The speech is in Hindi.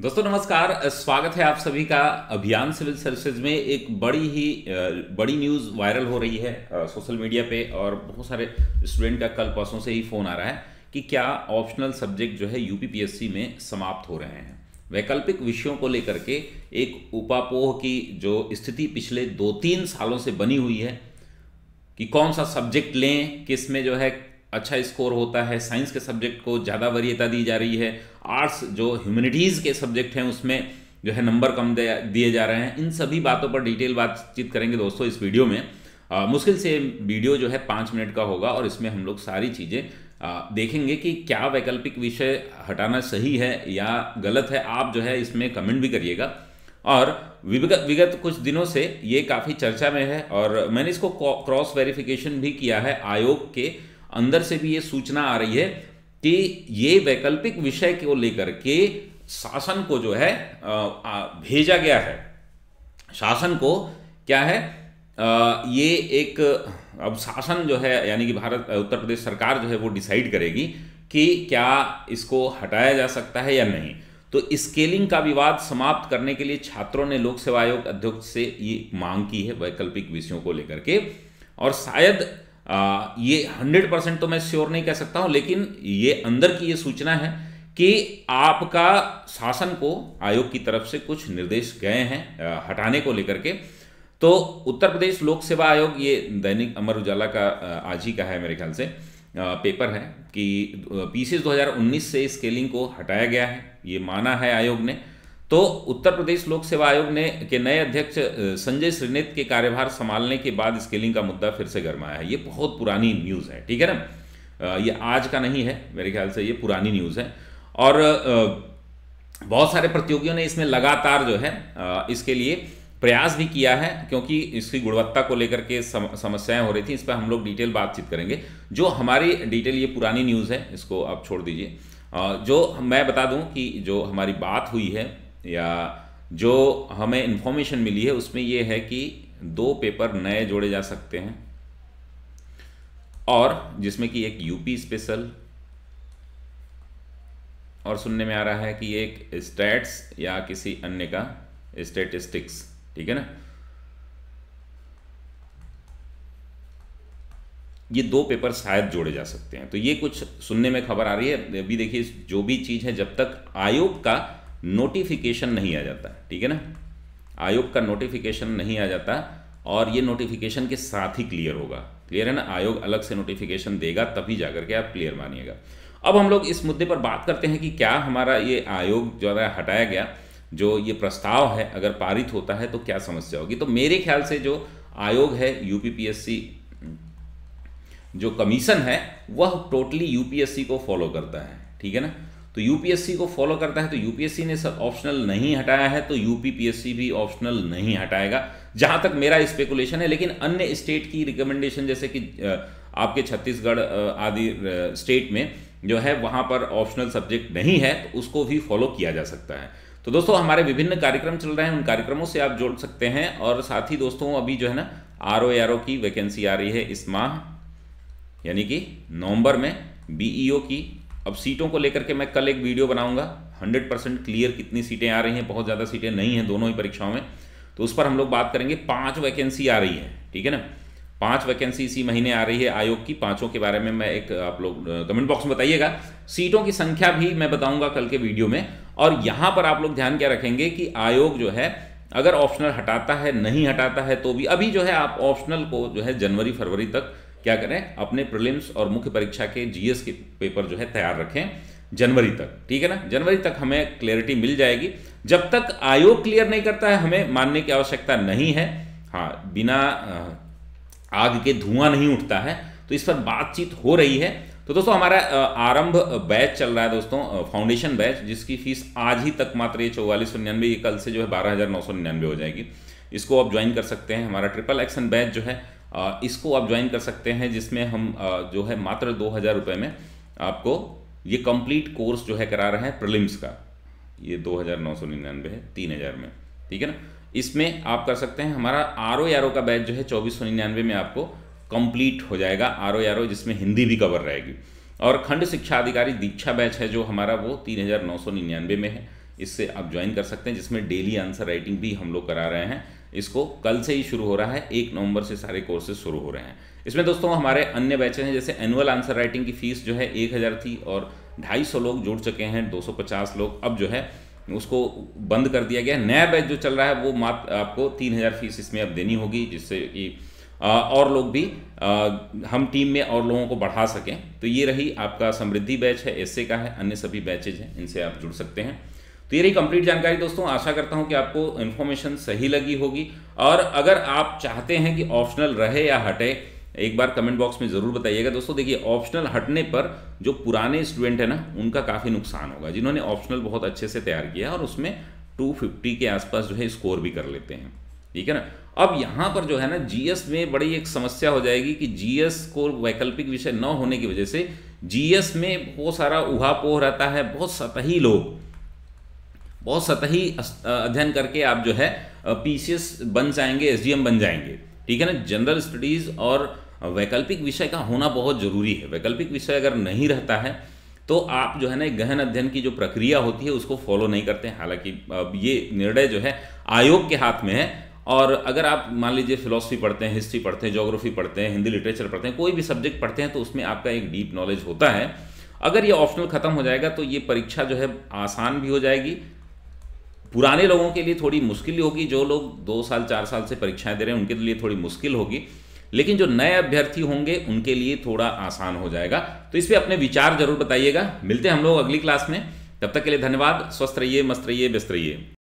दोस्तों नमस्कार स्वागत है आप सभी का अभियान सिविल सर्विसेज में एक बड़ी ही बड़ी न्यूज़ वायरल हो रही है सोशल मीडिया पे और बहुत सारे स्टूडेंट का कल परसों से ही फ़ोन आ रहा है कि क्या ऑप्शनल सब्जेक्ट जो है यूपीपीएससी में समाप्त हो रहे हैं वैकल्पिक विषयों को लेकर के एक उपापोह की जो स्थिति पिछले दो तीन सालों से बनी हुई है कि कौन सा सब्जेक्ट लें किस में जो है अच्छा स्कोर होता है साइंस के सब्जेक्ट को ज़्यादा वरीयता दी जा रही है आर्ट्स जो ह्यूमनिटीज़ के सब्जेक्ट हैं उसमें जो है नंबर कम दिए जा रहे हैं इन सभी बातों पर डिटेल बातचीत करेंगे दोस्तों इस वीडियो में आ, मुश्किल से वीडियो जो है पाँच मिनट का होगा और इसमें हम लोग सारी चीज़ें देखेंगे कि क्या वैकल्पिक विषय हटाना सही है या गलत है आप जो है इसमें कमेंट भी करिएगा और विगत विगत कुछ दिनों से ये काफ़ी चर्चा में है और मैंने इसको क्रॉस वेरिफिकेशन भी किया है आयोग के अंदर से भी ये सूचना आ रही है कि ये वैकल्पिक विषय को लेकर के शासन को जो है भेजा गया है शासन को क्या है ये एक अब शासन जो है यानी कि भारत उत्तर प्रदेश सरकार जो है वो डिसाइड करेगी कि क्या इसको हटाया जा सकता है या नहीं तो स्केलिंग का विवाद समाप्त करने के लिए छात्रों ने लोक सेवा आयोग अध्यक्ष से ये मांग की है वैकल्पिक विषयों को लेकर के और शायद आ, ये हंड्रेड परसेंट तो मैं श्योर नहीं कह सकता हूं लेकिन ये अंदर की ये सूचना है कि आपका शासन को आयोग की तरफ से कुछ निर्देश गए हैं हटाने को लेकर के तो उत्तर प्रदेश लोक सेवा आयोग ये दैनिक अमर उजाला का आज ही का है मेरे ख्याल से पेपर है कि पीसीएस 2019 से स्केलिंग को हटाया गया है ये माना है आयोग ने तो उत्तर प्रदेश लोक सेवा आयोग ने के नए अध्यक्ष संजय श्रीनेत के कार्यभार संभालने के बाद स्केलिंग का मुद्दा फिर से गर्माया है ये बहुत पुरानी न्यूज़ है ठीक है ना ये आज का नहीं है मेरे ख्याल से ये पुरानी न्यूज़ है और बहुत सारे प्रतियोगियों ने इसमें लगातार जो है इसके लिए प्रयास भी किया है क्योंकि इसकी गुणवत्ता को लेकर के समस्याएं हो रही थी इस पर हम लोग डिटेल बातचीत करेंगे जो हमारी डिटेल ये पुरानी न्यूज़ है इसको आप छोड़ दीजिए जो मैं बता दूं कि जो हमारी बात हुई है या जो हमें इन्फॉर्मेशन मिली है उसमें यह है कि दो पेपर नए जोड़े जा सकते हैं और जिसमें कि एक यूपी स्पेशल और सुनने में आ रहा है कि एक स्टैट्स या किसी अन्य का स्टेटिस्टिक्स ठीक है ना ये दो पेपर शायद जोड़े जा सकते हैं तो ये कुछ सुनने में खबर आ रही है अभी देखिए जो भी चीज़ है जब तक आयोग का नोटिफिकेशन नहीं आ जाता ठीक है ना आयोग का नोटिफिकेशन नहीं आ जाता और ये नोटिफिकेशन के साथ ही क्लियर होगा क्लियर है ना आयोग अलग से नोटिफिकेशन देगा तभी जाकर के आप क्लियर मानिएगा अब हम लोग इस मुद्दे पर बात करते हैं कि क्या हमारा ये आयोग जो है हटाया गया जो ये प्रस्ताव है अगर पारित होता है तो क्या समस्या होगी तो मेरे ख्याल से जो आयोग है यूपीपीएससी जो कमीशन है वह टोटली यूपीएससी को फॉलो करता है ठीक है ना तो यूपीएससी को फॉलो करता है तो यूपीएससी ने सब ऑप्शनल नहीं हटाया है तो यूपीपीएससी भी ऑप्शनल नहीं हटाएगा जहां तक मेरा स्पेकुलेशन है लेकिन अन्य स्टेट की रिकमेंडेशन जैसे कि आपके छत्तीसगढ़ आदि स्टेट में जो है वहां पर ऑप्शनल सब्जेक्ट नहीं है तो उसको भी फॉलो किया जा सकता है तो दोस्तों हमारे विभिन्न कार्यक्रम चल रहे हैं उन कार्यक्रमों से आप जोड़ सकते हैं और साथ ही दोस्तों अभी जो है ना आर ओ आर ओ की वैकेंसी आ रही है इस माह यानी कि नवंबर में बीईओ e की अब सीटों को लेकर के मैं कल एक वीडियो बनाऊंगा 100 परसेंट क्लियर कितनी सीटें आ रही हैं बहुत ज़्यादा सीटें नहीं हैं दोनों ही परीक्षाओं में तो उस पर हम लोग बात करेंगे पांच वैकेंसी आ रही है ठीक है ना पांच वैकेंसी इसी महीने आ रही है आयोग की पांचों के बारे में मैं एक आप लोग कमेंट बॉक्स में बताइएगा सीटों की संख्या भी मैं बताऊंगा कल के वीडियो में और यहाँ पर आप लोग ध्यान क्या रखेंगे कि आयोग जो है अगर ऑप्शनल हटाता है नहीं हटाता है तो भी अभी जो है आप ऑप्शनल को जो है जनवरी फरवरी तक क्या करें अपने प्रिलिम्स और मुख्य परीक्षा के जीएस के पेपर जो है तैयार रखें जनवरी तक ठीक है ना जनवरी तक हमें क्लियरिटी मिल जाएगी जब तक आयोग क्लियर नहीं करता है हमें मानने की आवश्यकता नहीं है हाँ बिना आग के धुआं नहीं उठता है तो इस पर बातचीत हो रही है तो दोस्तों हमारा आरंभ बैच चल रहा है दोस्तों फाउंडेशन बैच जिसकी फीस आज ही तक मात्र ये चौवालीस सौ निन्यानवे ये कल से जो है बारह हज़ार नौ सौ निन्यानवे हो जाएगी इसको आप ज्वाइन कर सकते हैं हमारा ट्रिपल एक्शन बैच जो है इसको आप ज्वाइन कर सकते हैं जिसमें हम जो है मात्र दो हज़ार रुपये में आपको ये कंप्लीट कोर्स जो है करा रहे हैं प्रिलिम्स का ये दो हज़ार नौ सौ निन्यानवे है तीन हज़ार में ठीक है ना इसमें आप कर सकते हैं हमारा आर ओ आर ओ का बैच जो है चौबीस सौ निन्यानवे में आपको कंप्लीट हो जाएगा आर ओ आर ओ जिसमें हिंदी भी कवर रहेगी और खंड शिक्षा अधिकारी दीक्षा बैच है जो हमारा वो तीन हज़ार नौ सौ निन्यानवे में है इससे आप ज्वाइन कर सकते हैं जिसमें डेली आंसर राइटिंग भी हम लोग करा रहे हैं इसको कल से ही शुरू हो रहा है एक नवंबर से सारे कोर्सेज शुरू हो रहे हैं इसमें दोस्तों हमारे अन्य बैचेज हैं जैसे एनुअल आंसर राइटिंग की फीस जो है एक हज़ार थी और ढाई सौ लोग जुड़ चुके हैं दो सौ पचास लोग अब जो है उसको बंद कर दिया गया है नया बैच जो चल रहा है वो मात्र आपको तीन हज़ार फीस इसमें अब देनी होगी जिससे कि और लोग भी हम टीम में और लोगों को बढ़ा सकें तो ये रही आपका समृद्धि बैच है एस का है अन्य सभी बैचेज हैं इनसे आप जुड़ सकते हैं तो ये रही कंप्लीट जानकारी दोस्तों आशा करता हूँ कि आपको इन्फॉर्मेशन सही लगी होगी और अगर आप चाहते हैं कि ऑप्शनल रहे या हटे एक बार कमेंट बॉक्स में ज़रूर बताइएगा दोस्तों देखिए ऑप्शनल हटने पर जो पुराने स्टूडेंट है ना उनका काफ़ी नुकसान होगा जिन्होंने ऑप्शनल बहुत अच्छे से तैयार किया और उसमें 250 के आसपास जो है स्कोर भी कर लेते हैं ठीक है ना अब यहाँ पर जो है ना जीएस में बड़ी एक समस्या हो जाएगी कि जीएस को वैकल्पिक विषय न होने की वजह से जीएस में बहुत सारा उहापोह रहता है बहुत सतही लोग बहुत सतही अध्ययन करके आप जो है पी बन जाएंगे एस बन जाएंगे ठीक है ना जनरल स्टडीज़ और वैकल्पिक विषय का होना बहुत ज़रूरी है वैकल्पिक विषय अगर नहीं रहता है तो आप जो है ना गहन अध्ययन की जो प्रक्रिया होती है उसको फॉलो नहीं करते हालांकि हालांकि ये निर्णय जो है आयोग के हाथ में है और अगर आप मान लीजिए फिलोसफी पढ़ते हैं हिस्ट्री पढ़ते हैं जोग्राफी पढ़ते हैं हिंदी लिटरेचर पढ़ते हैं कोई भी सब्जेक्ट पढ़ते हैं तो उसमें आपका एक डीप नॉलेज होता है अगर ये ऑप्शनल ख़त्म हो जाएगा तो ये परीक्षा जो है आसान भी हो जाएगी पुराने लोगों के लिए थोड़ी मुश्किल होगी जो लोग दो साल चार साल से परीक्षाएं दे रहे हैं उनके लिए थोड़ी मुश्किल होगी लेकिन जो नए अभ्यर्थी होंगे उनके लिए थोड़ा आसान हो जाएगा तो इस पर अपने विचार जरूर बताइएगा मिलते हैं हम लोग अगली क्लास में तब तक के लिए धन्यवाद स्वस्थ रहिए मस्त रहिए व्यस्त रहिए